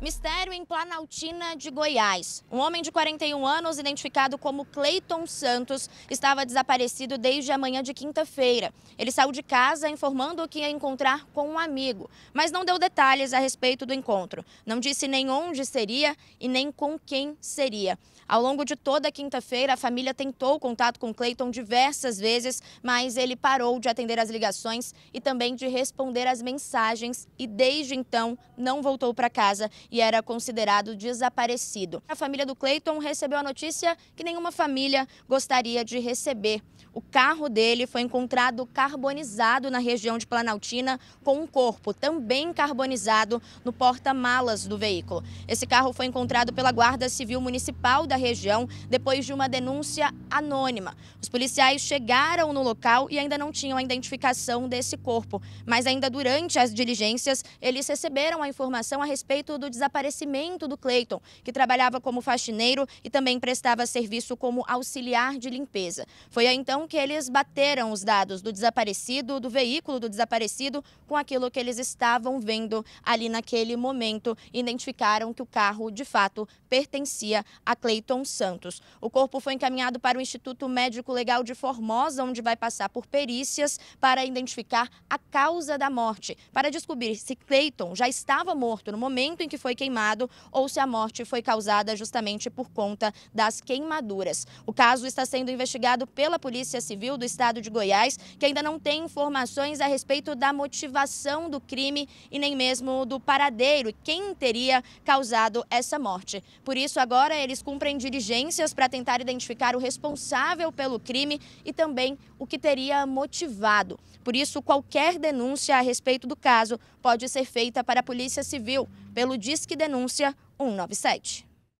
Mistério em Planaltina de Goiás. Um homem de 41 anos, identificado como Cleiton Santos, estava desaparecido desde a manhã de quinta-feira. Ele saiu de casa informando que ia encontrar com um amigo, mas não deu detalhes a respeito do encontro. Não disse nem onde seria e nem com quem seria. Ao longo de toda a quinta-feira, a família tentou contato com Cleiton diversas vezes, mas ele parou de atender as ligações e também de responder às mensagens e desde então não voltou para casa e era considerado desaparecido. A família do Cleiton recebeu a notícia que nenhuma família gostaria de receber. O carro dele foi encontrado carbonizado na região de Planaltina, com um corpo também carbonizado no porta-malas do veículo. Esse carro foi encontrado pela Guarda Civil Municipal da região depois de uma denúncia anônima. Os policiais chegaram no local e ainda não tinham a identificação desse corpo, mas ainda durante as diligências eles receberam a informação a respeito do desaparecimento do Cleiton, que trabalhava como faxineiro e também prestava serviço como auxiliar de limpeza. Foi aí, então que eles bateram os dados do desaparecido, do veículo do desaparecido, com aquilo que eles estavam vendo ali naquele momento. Identificaram que o carro, de fato, pertencia a Cleiton Santos. O corpo foi encaminhado para o Instituto Médico Legal de Formosa, onde vai passar por perícias para identificar a causa da morte, para descobrir se Cleiton já estava morto no momento em que foi foi queimado ou se a morte foi causada justamente por conta das queimaduras. O caso está sendo investigado pela Polícia Civil do Estado de Goiás, que ainda não tem informações a respeito da motivação do crime e nem mesmo do paradeiro, quem teria causado essa morte. Por isso, agora eles cumprem diligências para tentar identificar o responsável pelo crime e também o que teria motivado. Por isso, qualquer denúncia a respeito do caso pode ser feita para a Polícia Civil pelo Disque Denúncia 197.